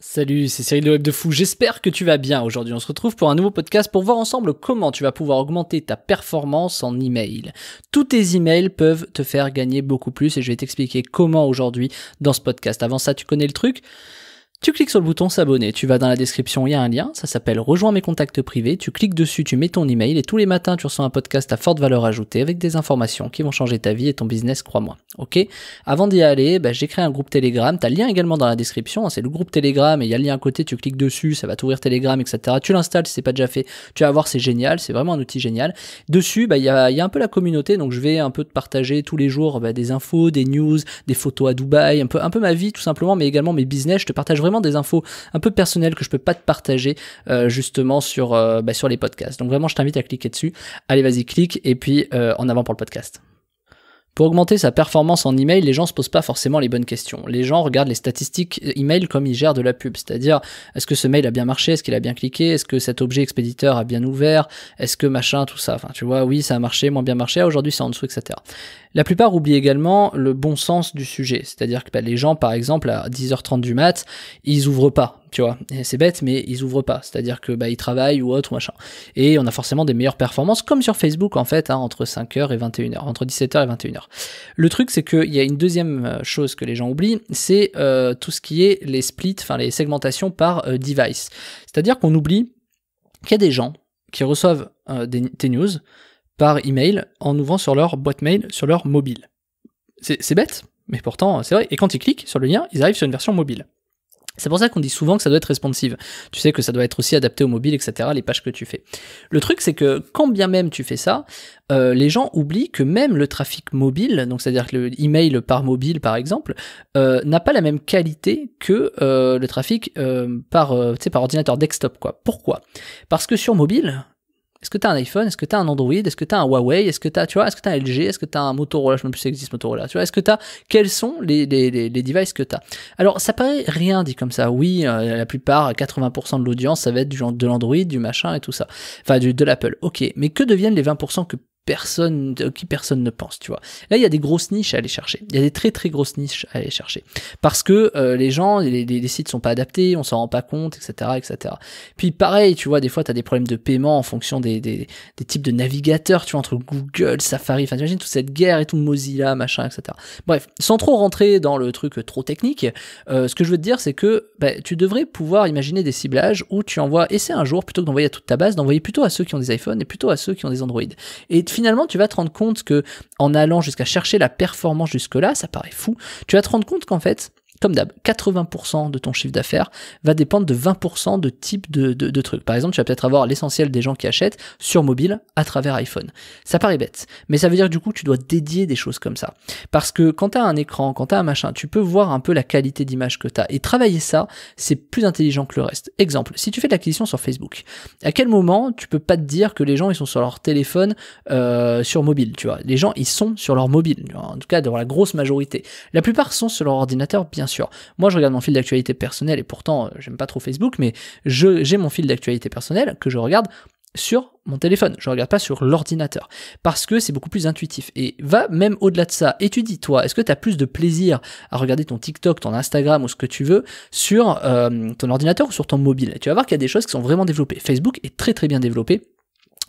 Salut, c'est Cyril de Web de Fou. J'espère que tu vas bien. Aujourd'hui, on se retrouve pour un nouveau podcast pour voir ensemble comment tu vas pouvoir augmenter ta performance en email. Tous tes emails peuvent te faire gagner beaucoup plus et je vais t'expliquer comment aujourd'hui dans ce podcast. Avant ça, tu connais le truc. Tu cliques sur le bouton s'abonner, tu vas dans la description, il y a un lien, ça s'appelle Rejoins mes contacts privés, tu cliques dessus, tu mets ton email et tous les matins tu reçois un podcast à forte valeur ajoutée avec des informations qui vont changer ta vie et ton business, crois-moi. Ok Avant d'y aller, bah, j'ai créé un groupe Telegram, t'as le lien également dans la description, hein, c'est le groupe Telegram et il y a le lien à côté, tu cliques dessus, ça va t'ouvrir Telegram, etc. Tu l'installes si c'est pas déjà fait, tu vas voir, c'est génial, c'est vraiment un outil génial. Dessus, bah, il y a, un peu la communauté, donc je vais un peu te partager tous les jours bah, des infos, des news, des photos à Dubaï, un peu, un peu ma vie tout simplement, mais également mes business, je te partage vraiment des infos un peu personnelles que je peux pas te partager euh, justement sur, euh, bah, sur les podcasts. Donc vraiment, je t'invite à cliquer dessus. Allez, vas-y, clique et puis euh, en avant pour le podcast. Pour augmenter sa performance en email, les gens se posent pas forcément les bonnes questions. Les gens regardent les statistiques euh, email comme ils gèrent de la pub, c'est-à-dire est-ce que ce mail a bien marché, est-ce qu'il a bien cliqué, est-ce que cet objet expéditeur a bien ouvert, est-ce que machin, tout ça. Enfin, tu vois, oui, ça a marché, moins bien marché, ah, aujourd'hui c'est en dessous, etc. La plupart oublient également le bon sens du sujet, c'est-à-dire que bah, les gens, par exemple, à 10h30 du mat, ils ouvrent pas tu vois. C'est bête, mais ils ouvrent pas. C'est-à-dire que bah, ils travaillent ou autre, machin. Et on a forcément des meilleures performances, comme sur Facebook, en fait, hein, entre 5h et 21h, entre 17h et 21h. Le truc, c'est qu'il y a une deuxième euh, chose que les gens oublient, c'est euh, tout ce qui est les splits, enfin les segmentations par euh, device. C'est-à-dire qu'on oublie qu'il y a des gens qui reçoivent des, des, news par email en ouvrant sur leur boîte mail, sur leur mobile. C'est bête, mais pourtant c'est vrai. Et quand ils cliquent sur le lien, ils arrivent sur une version mobile. C'est pour ça qu'on dit souvent que ça doit être responsive. Tu sais que ça doit être aussi adapté au mobile, etc., les pages que tu fais. Le truc, c'est que quand bien même tu fais ça, euh, les gens oublient que même le trafic mobile, donc c'est-à-dire que le par mobile, par exemple, euh, n'a pas la même qualité que euh, le trafic par, par ordinateur desktop. Quoi. Pourquoi Parce que sur mobile, est-ce que t'as un iPhone Est-ce que t'as un Android Est-ce que t'as un Huawei Est-ce que t'as tu vois, est-ce que tu un LG Est-ce que t'as un Motorola Je ne sais plus si existe Motorola. Tu vois, est-ce que tu quels sont les, les, les, devices que t'as Alors, ça paraît rien dit comme ça. Oui, euh, la plupart, 80% de l'audience, ça va être du genre de l'Android, du machin et tout ça. Enfin, du, de l'Apple. OK, mais que deviennent les 20% que personne, euh, qui personne ne pense, tu vois. Là, il y a des grosses niches à aller chercher. Il y a des très très grosses niches à aller chercher. Parce que euh, les gens, les, les, sites sont pas adaptés, on s'en rend pas compte, etc., etc. Puis pareil, tu vois, des fois, tu as des problèmes de paiement en fonction des, types de navigateurs, tu vois, entre Google, Safari, enfin, imagine toute cette guerre et tout, Mozilla, machin, etc. Bref, sans trop rentrer dans le truc trop technique, euh, ce que je veux te dire, c'est que bah, tu devrais pouvoir imaginer des ciblages où tu envoies, c'est un jour, plutôt que d'envoyer à toute ta base, d'envoyer plutôt à ceux qui ont des iPhones et plutôt à ceux qui ont des Android. Et finalement, tu vas te rendre compte que en allant jusqu'à chercher la performance jusque-là, ça paraît fou, tu vas te rendre compte qu'en fait, comme d'hab, 80% de ton chiffre d'affaires va dépendre de 20% de type de, de, trucs. Par exemple, tu vas peut-être avoir l'essentiel des gens qui achètent sur mobile à travers iPhone. Ça paraît bête, mais ça veut dire du coup tu dois dédier des choses comme ça. Parce que quand tu as un écran, quand tu as un machin, tu peux voir un peu la qualité d'image que tu as. Et travailler ça, c'est plus intelligent que le reste. Exemple, si tu fais de l'acquisition sur Facebook, à quel moment tu peux pas te dire que les gens ils sont sur leur téléphone, euh, sur mobile, tu vois. Les gens ils sont sur leur mobile, en tout cas dans la grosse majorité. La plupart sont sur leur ordinateur, bien sûr. Moi, je regarde mon fil d'actualité personnelle et pourtant, euh, j'aime pas trop Facebook, mais j'ai mon fil d'actualité personnelle que je regarde sur mon téléphone, je ne regarde pas sur l'ordinateur, parce que c'est beaucoup plus intuitif. Et va même au-delà de ça, étudie-toi, est-ce que tu as plus de plaisir à regarder ton TikTok, ton Instagram ou ce que tu veux sur euh, ton ordinateur ou sur ton mobile Tu vas voir qu'il y a des choses qui sont vraiment développées. Facebook est très très bien développé,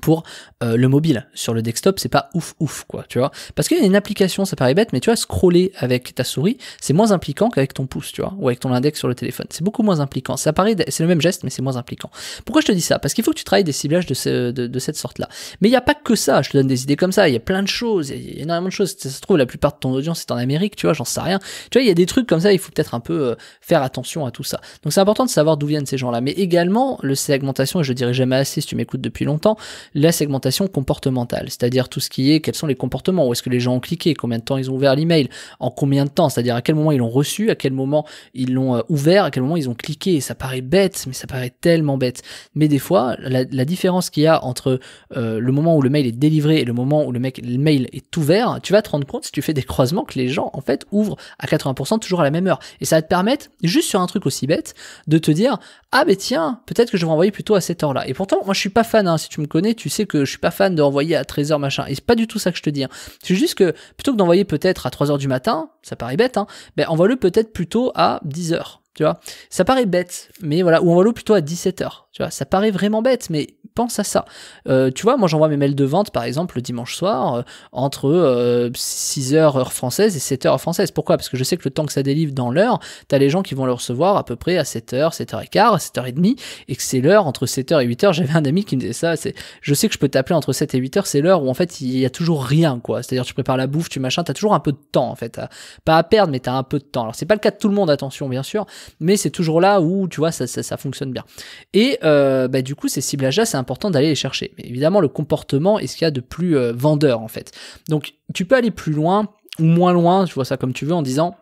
pour euh, le mobile. Sur le desktop, c'est pas ouf ouf, quoi, tu vois. Parce qu'il y a une application, ça paraît bête, mais tu vois, scroller avec ta souris, c'est moins impliquant qu'avec ton pouce, tu vois, ou avec ton index sur le téléphone. C'est beaucoup moins impliquant. Ça paraît, c'est le même geste, mais c'est moins impliquant. Pourquoi je te dis ça Parce qu'il faut que tu travailles des ciblages de, de, cette sorte-là. Mais il n'y a pas que ça, je te donne des idées comme ça, il y a plein de choses, il y, a énormément de choses. Ça se trouve, la plupart de ton audience est en Amérique, tu vois, j'en sais rien. Tu vois, il y a des trucs comme ça, il faut peut-être un peu euh, faire attention à tout ça. Donc c'est important de savoir d'où viennent ces gens-là. Mais également, le segmentation, et je dirais jamais assez si tu m'écoutes depuis longtemps, la segmentation comportementale, c'est-à-dire tout ce qui est quels sont les comportements, où est-ce que les gens ont cliqué, combien de temps ils ont ouvert l'email, en combien de temps, c'est-à-dire à quel moment ils l'ont reçu, à quel moment ils l'ont euh, ouvert, à quel moment ils ont cliqué. ça paraît bête, mais ça paraît tellement bête. Mais des fois, la, différence qu'il y a entre euh, le moment où le mail est délivré et le moment où le, mec, le mail est ouvert, tu vas te rendre compte si tu fais des croisements que les gens en fait ouvrent à 80% toujours à la même heure. Et ça va te permettre, juste sur un truc aussi bête, de te dire ah ben tiens, peut-être que je vais envoyer plutôt à cette heure-là. Et pourtant, moi je suis pas fan, hein, si tu me connais, tu sais que je suis pas fan d'envoyer à 13h machin. Et c'est pas du tout ça que je te dis. Hein. C'est juste que plutôt que d'envoyer peut-être à 3h du matin, ça paraît bête, hein, ben envoie-le peut-être plutôt à 10h. Tu vois, ça paraît bête, mais voilà, ou envoie-le plutôt à 17h. Tu vois, ça paraît vraiment bête, mais pense à ça. Euh, tu vois, moi j'envoie mes mails de vente par exemple le dimanche soir euh, entre 6h euh, heure française et 7h heure française. Pourquoi Parce que je sais que le temps que ça délivre dans l'heure, tu as les gens qui vont le recevoir à peu près à 7h, 7h15, 7h30 et que c'est l'heure entre 7h et 8h. J'avais un ami qui me disait ça, c'est je sais que je peux t'appeler entre 7 et 8h, c'est l'heure où en fait il y a toujours rien quoi. C'est-à-dire tu prépares la bouffe, tu machin, as toujours un peu de temps en fait. pas à perdre mais t'as un peu de temps. Alors c'est pas le cas de tout le monde, attention bien sûr, mais c'est toujours là où tu vois ça, ça, fonctionne bien. Et bah, du coup ces ciblages là c'est important d'aller les chercher. Mais évidemment, le comportement est ce qu'il y a de plus euh, vendeur en fait. Donc tu peux aller plus loin ou moins loin, tu vois ça comme tu veux, en disant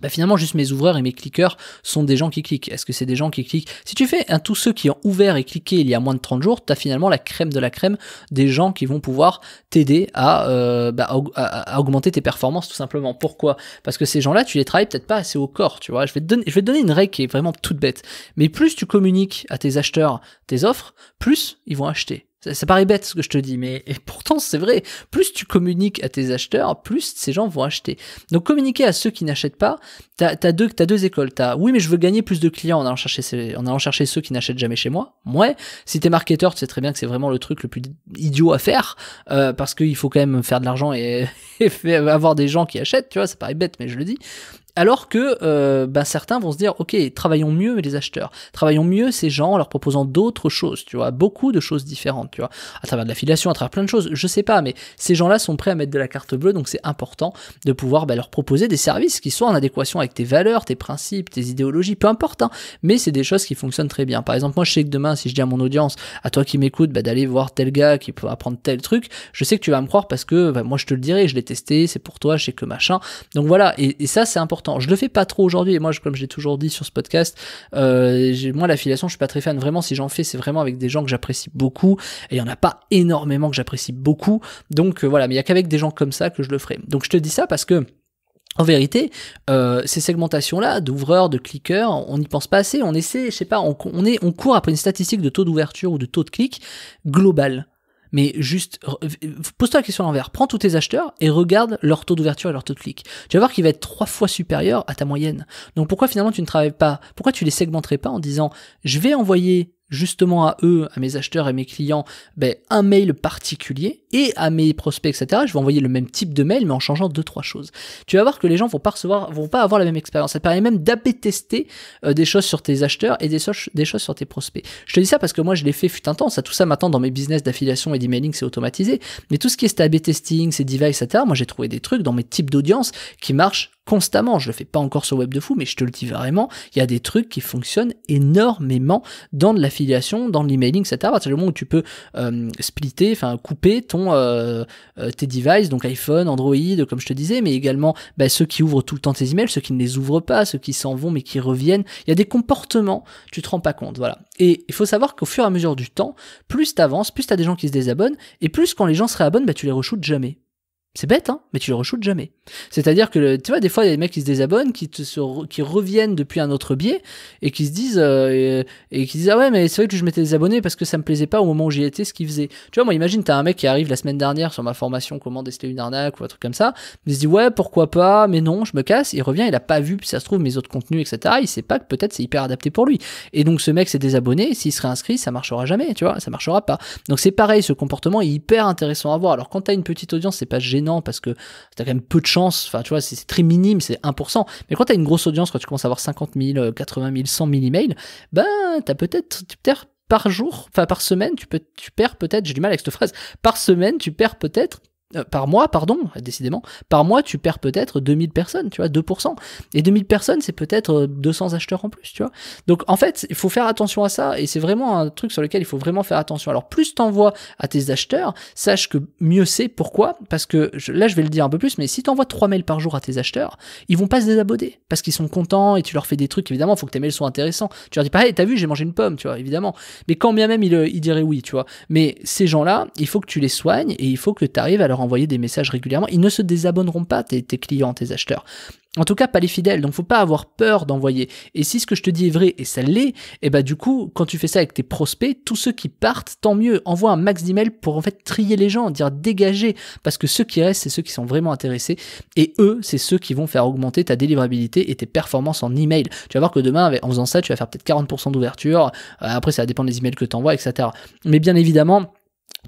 bah finalement juste mes ouvreurs et mes cliqueurs sont des gens qui cliquent. Est-ce que c'est des gens qui cliquent Si tu fais un tous ceux qui ont ouvert et cliqué il y a moins de 30 jours, tu as finalement la crème de la crème des gens qui vont pouvoir t'aider à, euh, bah, augmenter tes performances tout simplement. Pourquoi Parce que ces gens-là, tu les travailles peut-être pas assez au corps, tu vois. Je vais, donner, je vais te donner une règle qui est vraiment toute bête. Mais plus tu communiques à tes acheteurs tes offres, plus ils vont acheter. Ça, paraît bête ce que je te dis, mais pourtant c'est vrai. Plus tu communiques à tes acheteurs, plus ces gens vont acheter. Donc communiquer à ceux qui n'achètent pas, t'as as deux, deux écoles. T'as oui, mais je veux gagner plus de clients en allant chercher, ceux qui n'achètent jamais chez moi. Moi, si t'es marketeur, tu sais très bien que c'est vraiment le truc le plus idiot à faire euh, parce qu'il faut quand même faire de l'argent et, et avoir des gens qui achètent. Tu vois, ça paraît bête, mais je le dis alors que euh, bah, certains vont se dire, ok, travaillons mieux les acheteurs, travaillons mieux ces gens en leur proposant d'autres choses, tu vois, beaucoup de choses différentes, tu vois, à travers de l'affiliation, à travers plein de choses, je sais pas, mais ces gens-là sont prêts à mettre de la carte bleue, donc c'est important de pouvoir bah, leur proposer des services qui soient en adéquation avec tes valeurs, tes principes, tes idéologies, peu importe, hein. mais c'est des choses qui fonctionnent très bien. Par exemple, moi je sais que demain, si je dis à mon audience, à toi qui m'écoute, bah, d'aller voir tel gars qui peut apprendre tel truc, je sais que tu vas me croire parce que moi je te le dirai, je l'ai testé, c'est pour toi, je sais que machin, donc voilà, et ça c'est important je le fais pas trop aujourd'hui, et moi, je, l'ai j'ai toujours dit sur ce podcast, euh, moi, l'affiliation, je suis pas très fan. Vraiment, si j'en fais, c'est vraiment avec des gens que j'apprécie beaucoup, et il y en a pas énormément que j'apprécie beaucoup. Donc euh, voilà, mais il y a qu'avec des gens comme ça que je le ferai. Donc je te dis ça parce que... En vérité, euh, ces segmentations-là, d'ouvreurs, de cliqueurs, on n'y pense pas assez. On essaie, je sais pas, on, est, on court après une statistique de taux d'ouverture ou de taux de clic global mais juste pose-toi la question à l'envers. Prends tous tes acheteurs et regarde leur taux d'ouverture et leur taux de clic. Tu vas voir qu'il va être trois fois supérieur à ta moyenne. Donc pourquoi finalement tu ne travailles pas Pourquoi tu les segmenterais pas en disant je vais envoyer justement à eux, à mes acheteurs et mes clients, ben, un mail particulier et à mes prospects, etc. Je vais envoyer le même type de mail, mais en changeant deux trois choses. Tu vas voir que les gens vont pas vont pas avoir la même expérience. Ça permet même d'AB tester euh, des choses sur tes acheteurs et des, des choses sur tes prospects. Je te dis ça parce que moi je l'ai fait fut un temps. Ça, tout ça maintenant dans mes business d'affiliation et d'emailing, c'est automatisé. Mais tout ce qui est AB testing, ces devices, etc. Moi j'ai trouvé des trucs dans mes types d'audience qui marchent constamment. Je le fais pas encore sur Web de Fou, mais je te le dis vraiment, il y a des trucs qui fonctionnent énormément dans de l'affiliation, dans l'emailing, etc. À partir moment où tu peux euh, splitter, enfin couper ton, euh, euh, tes devices, donc iPhone, Android, comme je te disais, mais également bah, ceux qui ouvrent tout le temps tes emails, ceux qui ne les ouvrent pas, ceux qui s'en vont mais qui reviennent. Il y a des comportements, tu te rends pas compte. Voilà. Et il faut savoir qu'au fur et à mesure du temps, plus tu avances, plus tu as des gens qui se désabonnent, et plus quand les gens se réabonnent, bah, tu les reshootes jamais. C'est bête, hein, mais tu le reshootes jamais. C'est-à-dire que, tu vois, des fois, il y a des mecs qui se désabonnent, qui, qui reviennent depuis un autre biais et qui se disent, euh, et, qui disent, ah ouais, mais c'est vrai que je m'étais désabonné parce que ça me plaisait pas au moment où j'y étais ce qu'ils faisait. Tu vois, moi, imagine, t'as un mec qui arrive la semaine dernière sur ma formation comment déceler une arnaque ou un truc comme ça, il se dit, ouais, pourquoi pas, mais non, je me casse, il revient, il a pas vu, puis ça se trouve, mes autres contenus, etc. Il sait pas que peut-être c'est hyper adapté pour lui. Et donc, ce mec s'est désabonné, s'il serait inscrit ça marchera jamais, tu vois, ça marchera pas. Donc, c'est pareil, ce comportement est hyper intéressant à voir. Alors, quand t'as une petite audience, c'est pas parce que t'as quand même peu de chance. Enfin, tu vois, c'est très minime, c'est 1%. Mais quand t'as une grosse audience, quand tu commences à avoir 50 000, 80 000, 100 000 emails, ben, t'as peut-être, tu perds par jour, enfin, par semaine, tu peux, tu perds peut-être, j'ai du mal avec cette phrase, par semaine, tu perds peut-être euh, par mois, pardon, décidément, par mois, tu perds peut-être 2000 personnes, tu vois, 2%. Et 2000 personnes, c'est peut-être 200 euh, acheteurs en plus, tu vois. Donc, en fait, il faut faire attention à ça, et c'est vraiment un truc sur lequel il faut vraiment faire attention. Alors, plus t'envoies à tes acheteurs, sache que mieux c'est. Pourquoi? Parce que, là, je vais le dire un peu plus, mais si t'envoies 3 mails par jour à tes acheteurs, ils vont pas se désabonner, parce qu'ils sont contents, et tu leur fais des trucs, évidemment, faut que tes mails soient intéressants. Tu leur dis pareil hey, t'as vu, j'ai mangé une pomme, tu vois, évidemment. Mais quand bien même ils, euh, ils diraient oui, tu vois. Mais ces gens-là, il faut que tu les soignes, et il faut que tu arrives à leur envoyer des messages régulièrement. Ils ne se désabonneront pas, tes, clients, tes acheteurs. En tout cas, pas les fidèles, donc faut pas avoir peur d'envoyer. Et si ce que je te dis est vrai, et ça l'est, et eh ben du coup, quand tu fais ça avec tes prospects, tous ceux qui partent, tant mieux, envoie un max d'emails pour en fait trier les gens, dire dégager, parce que ceux qui restent, c'est ceux qui sont vraiment intéressés, et eux, c'est ceux qui vont faire augmenter ta délivrabilité et tes performances en email. Tu vas voir que demain, en faisant ça, tu vas faire peut-être 40% d'ouverture, euh, après ça va dépendre des emails que tu envoies, etc. Mais bien évidemment,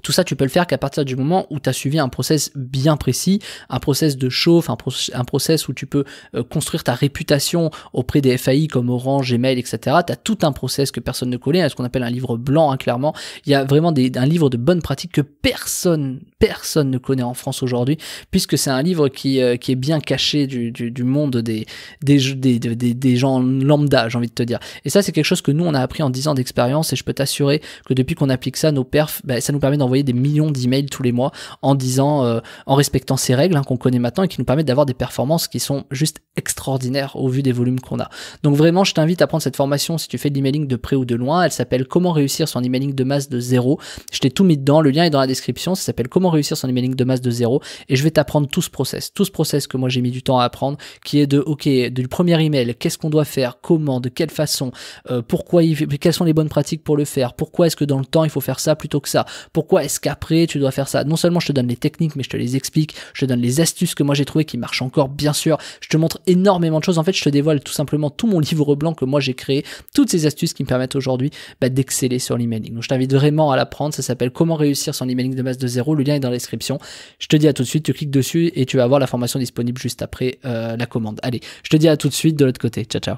tout ça, tu peux le faire qu'à partir du moment où tu as suivi un process bien précis, un process de chauffe, un, process où tu peux euh, construire ta réputation auprès des FAI comme Orange, Gmail, etc. Tu as tout un process que personne ne connaît, ce qu'on appelle un livre blanc, hein, clairement. Il y a vraiment des, un livre de bonnes pratiques que personne, personne ne connaît en France aujourd'hui, puisque c'est un livre qui, euh, qui est bien caché du, du, monde des, des, des, des, gens lambda, j'ai envie de te dire. Et ça, c'est quelque chose que nous, on a appris en 10 ans d'expérience, et je peux t'assurer que depuis qu'on applique ça, nos perfs, ben, ça nous permet de envoyer des millions d'emails tous les mois en disant, euh, en respectant ces règles hein, qu'on connaît maintenant et qui nous permettent d'avoir des performances qui sont juste extraordinaires au vu des volumes qu'on a. Donc vraiment, je t'invite à prendre cette formation si tu fais de l'emailing de près ou de loin. Elle s'appelle Comment réussir son emailing de masse de zéro. Je t'ai tout mis dedans, le lien est dans la description. Ça s'appelle Comment réussir son emailing de masse de zéro. Et je vais t'apprendre tout ce process, tout ce process que moi j'ai mis du temps à apprendre, qui est de, ok, du premier email, qu'est-ce qu'on doit faire, comment, de quelle façon, euh, pourquoi, il, quelles sont les bonnes pratiques pour le faire, pourquoi est-ce que dans le temps il faut faire ça plutôt que ça, pourquoi est-ce qu'après tu dois faire ça Non seulement je te donne les techniques, mais je te les explique, je te donne les astuces que moi j'ai trouvées qui marchent encore, bien sûr. Je te montre énormément de choses. En fait, je te dévoile tout simplement tout mon livre blanc que moi j'ai créé, toutes ces astuces qui me permettent aujourd'hui bah, d'exceller sur l'emailing. Donc je t'invite vraiment à l'apprendre. Ça s'appelle Comment réussir son emailing de base de zéro. Le lien est dans la description. Je te dis à tout de suite, tu cliques dessus et tu vas avoir la formation disponible juste après euh, la commande. Allez, je te dis à tout de suite de l'autre côté. Ciao, ciao.